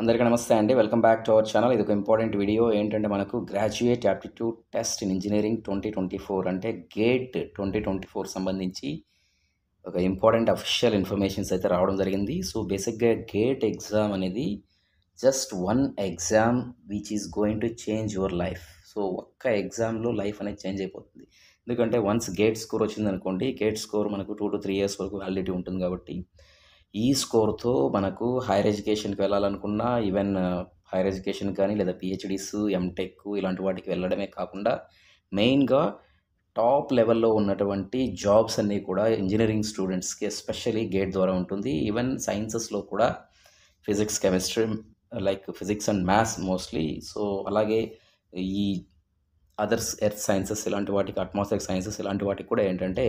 అందరికీ నమస్తే అండి welcome back to our channel ఇది ఒక ఇంపార్టెంట్ వీడియో ఏంటంటే మనకు graduate aptitude test in engineering twenty twenty four అంటే గేట్ ట్వంటీ ట్వంటీ ఫోర్ సంబంధించి ఒక ఇంపార్టెంట్ అఫీషియల్ ఇన్ఫర్మేషన్స్ అయితే రావడం జరిగింది సో బేసిక్గా గేట్ ఎగ్జామ్ అనేది just one exam which is going to change your life so ఒక్క ఎగ్జామ్లో లైఫ్ అనేది చేంజ్ అయిపోతుంది ఎందుకంటే వన్స్ గేట్ స్కోర్ వచ్చిందనుకోండి గేట్ స్కోర్ మనకు టూ టు త్రీ ఇయర్స్ వరకు వ్యాలిడిటీ ఉంటుంది కాబట్టి ఈ స్కోర్తో మనకు హైయర్ ఎడ్యుకేషన్కి వెళ్ళాలనుకున్నా ఈవెన్ హైయర్ ఎడ్యుకేషన్ కానీ లేదా పిహెచ్డీస్ ఎంటెక్ ఇలాంటి వాటికి వెళ్ళడమే కాకుండా మెయిన్గా టాప్ లెవెల్లో ఉన్నటువంటి జాబ్స్ అన్నీ కూడా ఇంజనీరింగ్ స్టూడెంట్స్కి ఎస్పెషలీ గేట్ ద్వారా ఉంటుంది ఈవెన్ సైన్సెస్లో కూడా physics chemistry like physics and maths mostly so అలాగే ఈ అదర్స్ ఎర్త్ సైన్సెస్ ఇలాంటి వాటికి అట్మాస్ఫిక్ సైన్సెస్ ఇలాంటి వాటికి కూడా ఏంటంటే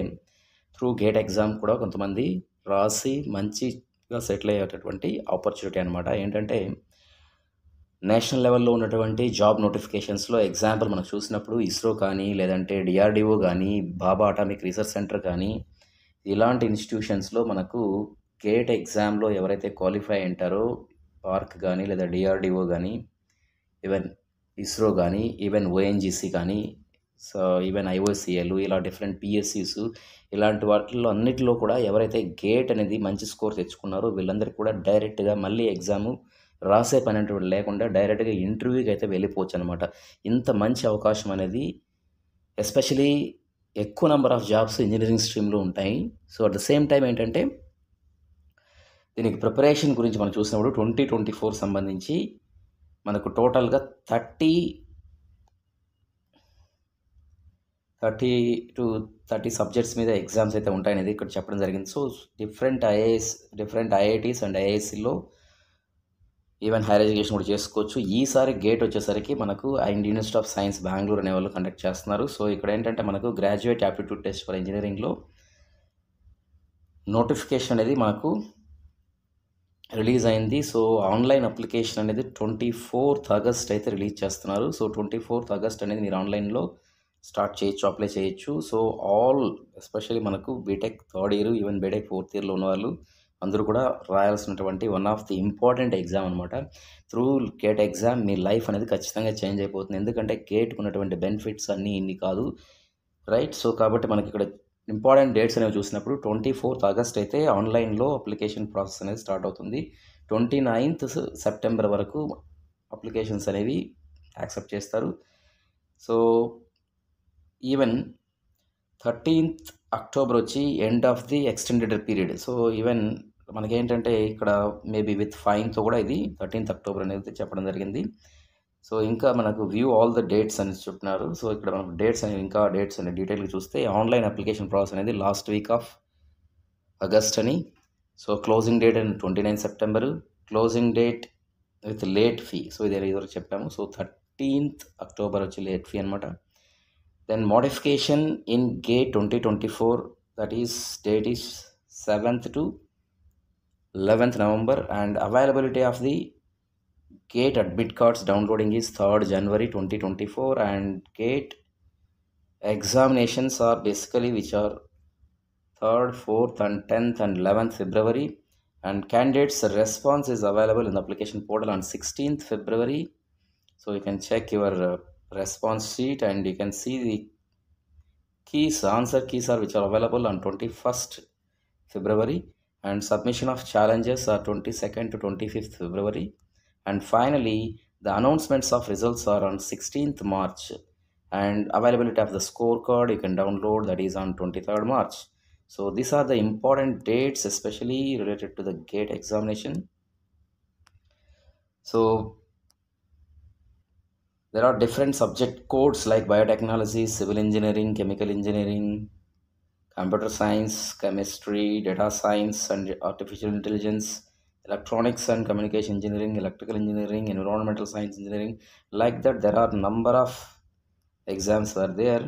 త్రూ గేట్ ఎగ్జామ్ కూడా కొంతమంది రాసి మంచిగా సెటిల్ అయ్యేటటువంటి ఆపర్చునిటీ అనమాట ఏంటంటే నేషనల్ లెవెల్లో ఉన్నటువంటి జాబ్ నోటిఫికేషన్స్లో ఎగ్జాంపుల్ మనం చూసినప్పుడు ఇస్రో కానీ లేదంటే డిఆర్డిఓ కానీ బాబా అటామిక్ రీసెర్చ్ సెంటర్ కానీ ఇలాంటి ఇన్స్టిట్యూషన్స్లో మనకు గేట్ ఎగ్జామ్లో e ఎవరైతే క్వాలిఫై అంటారో పార్క్ కానీ లేదా డిఆర్డిఓ కానీ ఈవెన్ ఇస్రో కానీ ఈవెన్ ఓఎన్జీసీ కానీ సో ఈవెన్ ఐఓసీఎల్ ఇలా డిఫరెంట్ పిఎస్సీస్ ఇలాంటి వాటిల్లో అన్నిటిలో కూడా ఎవరైతే గేట్ అనేది మంచి స్కోర్ తెచ్చుకున్నారో వీళ్ళందరికీ కూడా డైరెక్ట్గా మళ్ళీ ఎగ్జాము రాసే పని అనేటువంటి లేకుండా డైరెక్ట్గా ఇంటర్వ్యూకి అయితే వెళ్ళిపోవచ్చు అనమాట ఇంత మంచి అవకాశం అనేది ఎస్పెషలీ ఎక్కువ నెంబర్ ఆఫ్ జాబ్స్ ఇంజనీరింగ్ స్ట్రీమ్లో ఉంటాయి so at the same time ఏంటంటే దీనికి ప్రిపరేషన్ గురించి మనం చూసినప్పుడు ట్వంటీ ట్వంటీ ఫోర్ సంబంధించి మనకు టోటల్గా thirty thirty to thirty subjects మీద ఎగ్జామ్స్ అయితే ఉంటాయనేది ఇక్కడ చెప్పడం జరిగింది so different IAS different IITs and ఐఐఎస్సిలో ఈవెన్ హైయర్ ఎడ్యుకేషన్ కూడా చేసుకోవచ్చు ఈసారి గేట్ వచ్చేసరికి మనకు and university of science Bengaluru అనే వాళ్ళు కండక్ట్ చేస్తున్నారు సో ఇక్కడ ఏంటంటే మనకు గ్రాడ్యుయేట్ యాప్టిట్యూడ్ టెస్ట్ ఫర్ ఇంజనీరింగ్లో నోటిఫికేషన్ అనేది మనకు రిలీజ్ అయింది సో ఆన్లైన్ అప్లికేషన్ అనేది ట్వంటీ ఫోర్త్ ఆగస్ట్ అయితే రిలీజ్ చేస్తున్నారు సో ట్వంటీ ఫోర్త్ ఆగస్ట్ అనేది మీరు ఆన్లైన్లో స్టార్ట్ చేయొచ్చు అప్లై చేయొచ్చు సో ఆల్ ఎస్పెషల్లీ మనకు BTech third year even BTech fourth ఇయర్లో ఉన్నవాళ్ళు అందరూ కూడా రాయాల్సినటువంటి one of the important exam అనమాట త్రూ కేట్ ఎగ్జామ్ మీ లైఫ్ అనేది ఖచ్చితంగా చేంజ్ అయిపోతుంది ఎందుకంటే కేట్కు ఉన్నటువంటి బెనిఫిట్స్ అన్నీ ఇన్ని కాదు రైట్ సో కాబట్టి మనకి ఇక్కడ ఇంపార్టెంట్ డేట్స్ అనేవి చూసినప్పుడు ట్వంటీ ఫోర్త్ ఆగస్ట్ అయితే ఆన్లైన్లో అప్లికేషన్ ప్రాసెస్ అనేది స్టార్ట్ అవుతుంది ట్వంటీ నైన్త్ సెప్టెంబర్ వరకు అప్లికేషన్స్ అనేవి యాక్సెప్ట్ చేస్తారు సో ఈవెన్ థర్టీన్త్ అక్టోబర్ వచ్చి end of the extended period so even మనకేంటంటే ఇక్కడ మేబీ విత్ ఫైన్తో కూడా ఇది థర్టీన్త్ అక్టోబర్ అనేది చెప్పడం జరిగింది సో ఇంకా మనకు వ్యూ ఆల్ ద డేట్స్ అని చెప్తున్నారు సో ఇక్కడ మనకు డేట్స్ అనేవి ఇంకా డేట్స్ అనే డీటెయిల్గా చూస్తే ఆన్లైన్ అప్లికేషన్ ప్రాసెస్ అనేది లాస్ట్ వీక్ ఆఫ్ ఆగస్ట్ అని so closing date and twenty nine September closing date with late fee so ఇది ఇదివరకు చెప్పాము సో థర్టీన్త్ అక్టోబర్ వచ్చి లేట్ ఫీ అనమాట then modification in gate 2024 that is date is 7th to 11th November and availability of the gate admit cards downloading is 3rd January 2024 and gate examinations are basically which are 3rd 4th and 10th and 11th February and candidates response is available in the application portal on 16th February so you can check your uh, response sheet and you can see the keys answer keys are which are available on 21st February and submission of challenges are 22nd to 25th February and finally the announcements of results are on 16th March and availability of the scorecard you can download that is on 23rd March so these are the important dates especially related to the gate examination so there are different subject codes like biotechnology civil engineering chemical engineering computer science chemistry data science and artificial intelligence electronics and communication engineering electrical engineering environmental science engineering like that there are number of exams are there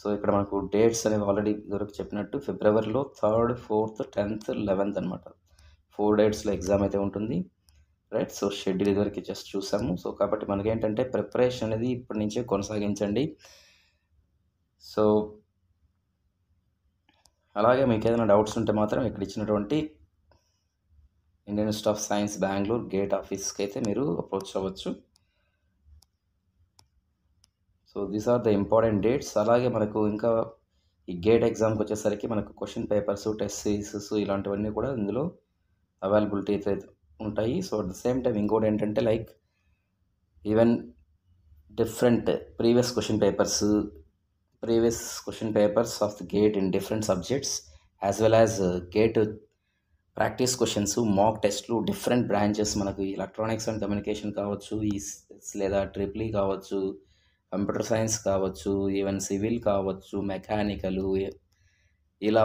so ఇక్కడ మనకు dates అనేవి already ఇదివరకు చెప్పినట్టు ఫిబ్రవరిలో third fourth tenth eleventh అనమాట four డేట్స్లో exam అయితే ఉంటుంది రైట్ సో షెడ్యూల్ ఇదివరకు జస్ట్ చూసాము సో కాబట్టి మనకేంటంటే ప్రిపరేషన్ అనేది ఇప్పటి నుంచే కొనసాగించండి సో అలాగే మీకు ఏదైనా డౌట్స్ ఉంటే మాత్రం ఇక్కడ ఇచ్చినటువంటి Indian Institute of science Bengaluru GATE ఆఫీస్కి అయితే మీరు అప్రోచ్ అవ్వచ్చు so these are the important dates అలాగే మనకు ఇంకా ఈ గేట్ ఎగ్జామ్కి వచ్చేసరికి మనకు క్వశ్చన్ పేపర్స్ టెస్ట్ సిరీసెస్ ఇలాంటివన్నీ కూడా ఇందులో అవైలబిలిటీ అయితే ఉంటాయి so at the same time ఇంకోటి ఏంటంటే like even different previous question papers previous question papers of the GATE in different subjects as well as GATE practice questions mock టెస్ట్లు different branches మనకు electronics and communication కావచ్చు ఈ లేదా triple e కావచ్చు computer science కావచ్చు even civil కావచ్చు mechanical ఇలా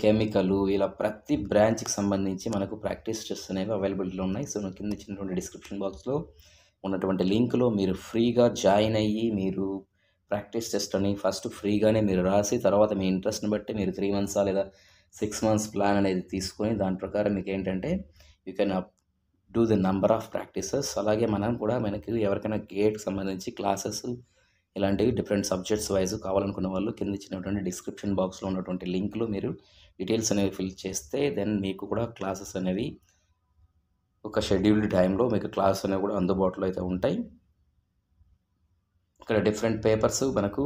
chemical ఇలా ప్రతి బ్రాంచ్కి సంబంధించి మనకు ప్రాక్టీస్ టెస్ట్ అనేవి అవైలబిలిటీలో ఉన్నాయి సో కింద ఇచ్చినటువంటి డిస్క్రిప్షన్ బాక్స్లో ఉన్నటువంటి లింక్లో మీరు ఫ్రీగా జాయిన్ అయ్యి మీరు ప్రాక్టీస్ టెస్ట్ అని ఫస్ట్ ఫ్రీగానే మీరు రాసి తర్వాత మీ ఇంట్రెస్ట్ని బట్టి మీరు త్రీ మంత్సా లేదా సిక్స్ మంత్స్ ప్లాన్ అనేది తీసుకొని దాని ప్రకారం మీకు ఏంటంటే you can up do the number of practices అలాగే మనం కూడా మనకి ఎవరికైనా గేట్కి సంబంధించి క్లాసెస్ ఇలాంటివి డిఫరెంట్ సబ్జెక్ట్స్ వైజ్ కావాలనుకున్న వాళ్ళు కింద ఇచ్చినటువంటి డిస్క్రిప్షన్ బాక్స్లో ఉన్నటువంటి లింక్లో మీరు డీటెయిల్స్ అనేవి ఫిల్ చేస్తే దెన్ మీకు కూడా క్లాసెస్ అనేవి ఒక షెడ్యూల్డ్ టైంలో మీకు క్లాస్ అనేవి కూడా అందుబాటులో అయితే ఉంటాయి ఇక్కడ డిఫరెంట్ పేపర్స్ మనకు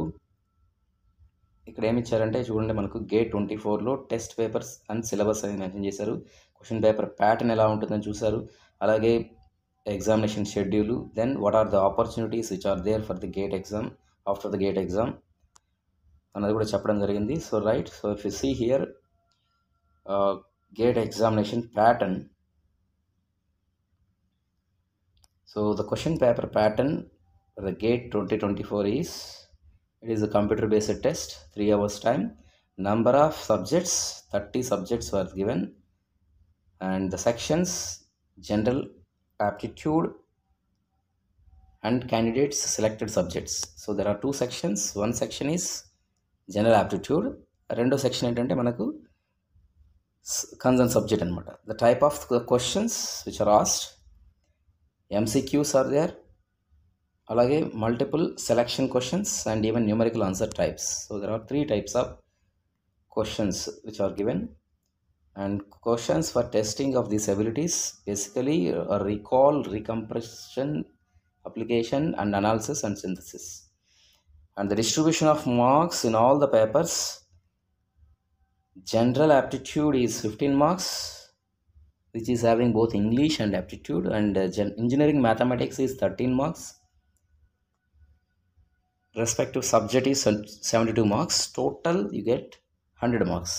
ఇక్కడ ఏమి ఇచ్చారంటే చూడండి మనకు గేట్ ట్వంటీ ఫోర్లో టెస్ట్ పేపర్స్ అండ్ సిలబస్ అనేది మెన్షన్ చేశారు క్వశ్చన్ పేపర్ ప్యాటర్న్ ఎలా ఉంటుందని చూశారు అలాగే examination schedule then what are the opportunities which are there for the gate exam after the gate exam another so right so if you see here uh, gate examination pattern so the question paper pattern for the gate 2024 is it is a computer based test three hours time number of subjects 30 subjects were given and the sections general aptitude and candidates selected subjects so there are two sections one section is general aptitude rendo section entante manaku concerned subject anamata the type of questions which are asked mcqs are there alage multiple selection questions and even numerical answer types so there are three types of questions which are given and questions for testing of these abilities basically a uh, recall recompression application and analysis and synthesis and the distribution of marks in all the papers general aptitude is 15 marks which is having both english and aptitude and uh, engineering mathematics is 13 marks respective subject is 72 marks total you get 100 marks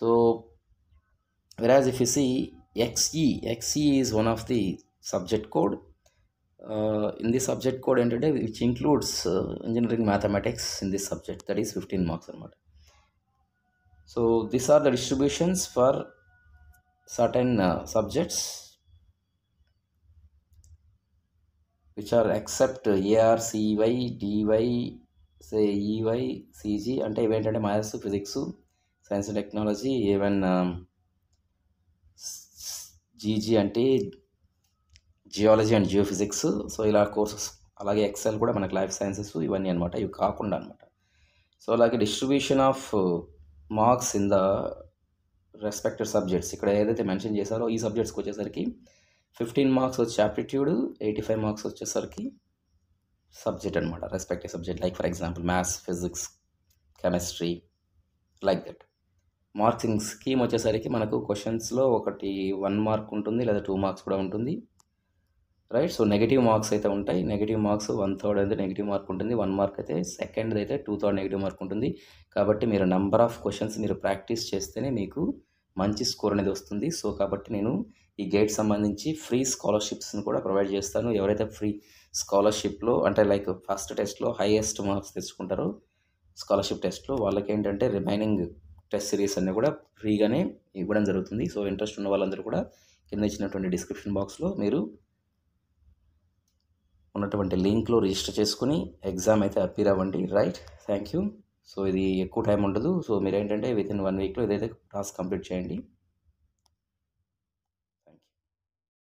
so whereas if you see xe xe is one of the subject code uh, in the subject code entered, which includes uh, engineering mathematics in this subject that is 15 marks or more so these are the distributions for certain uh, subjects which are except AR, CY, DY, say EY, CG event and maths physics, science and technology even GG అంటే geology and geophysics so ఇలా courses అలాగే XL కూడా మనకి life sciences ఇవన్నీ అనమాట ఇవి కాకుండా అనమాట సో అలాగే distribution of marks in the respected subjects ఇక్కడ ఏదైతే మెన్షన్ చేశారో ఈ సబ్జెక్ట్స్కి వచ్చేసరికి ఫిఫ్టీన్ మార్క్స్ వచ్చి ఆప్టిట్యూడ్ ఎయిటీ ఫైవ్ మార్క్స్ వచ్చేసరికి సబ్జెక్ట్ అనమాట respective subject like for example maths physics chemistry like that marking scheme వచ్చేసరికి మనకు క్వశ్చన్స్లో ఒకటి వన్ మార్క్ ఉంటుంది లేదా టూ మార్క్స్ కూడా ఉంటుంది రైట్ సో నెగిటివ్ మార్క్స్ అయితే ఉంటాయి నెగిటివ్ మార్క్స్ వన్ థర్డ్ అయితే నెగిటివ్ మార్క్ ఉంటుంది వన్ మార్క్ అయితే సెకండ్ అయితే టూ థర్డ్ నెగిటివ్ మార్క్ ఉంటుంది కాబట్టి మీరు నెంబర్ ఆఫ్ క్వశ్చన్స్ మీరు ప్రాక్టీస్ చేస్తేనే మీకు మంచి స్కోర్ అనేది వస్తుంది సో కాబట్టి నేను ఈ గేట్ సంబంధించి ఫ్రీ స్కాలర్షిప్స్ని కూడా ప్రొవైడ్ చేస్తాను ఎవరైతే ఫ్రీ స్కాలర్షిప్లో అంటే లైక్ ఫస్ట్ టెస్ట్లో హైయెస్ట్ మార్క్స్ తెచ్చుకుంటారో స్కాలర్షిప్ టెస్ట్లో వాళ్ళకి ఏంటంటే రిమైనింగ్ టెస్ట్ సిరీస్ అన్నీ కూడా ఫ్రీగానే ఇవ్వడం జరుగుతుంది సో ఇంట్రెస్ట్ ఉన్న వాళ్ళందరూ కూడా కింద ఇచ్చినటువంటి డిస్క్రిప్షన్ బాక్స్లో మీరు ఉన్నటువంటి లింక్లో రిజిస్టర్ చేసుకుని ఎగ్జామ్ అయితే అప్పీర్ అవ్వండి రైట్ థ్యాంక్ యూ సో ఇది ఎక్కువ టైం ఉండదు సో మీరు ఏంటంటే విత్ ఇన్ వన్ వీక్లో ఇదైతే టాస్క్ కంప్లీట్ చేయండి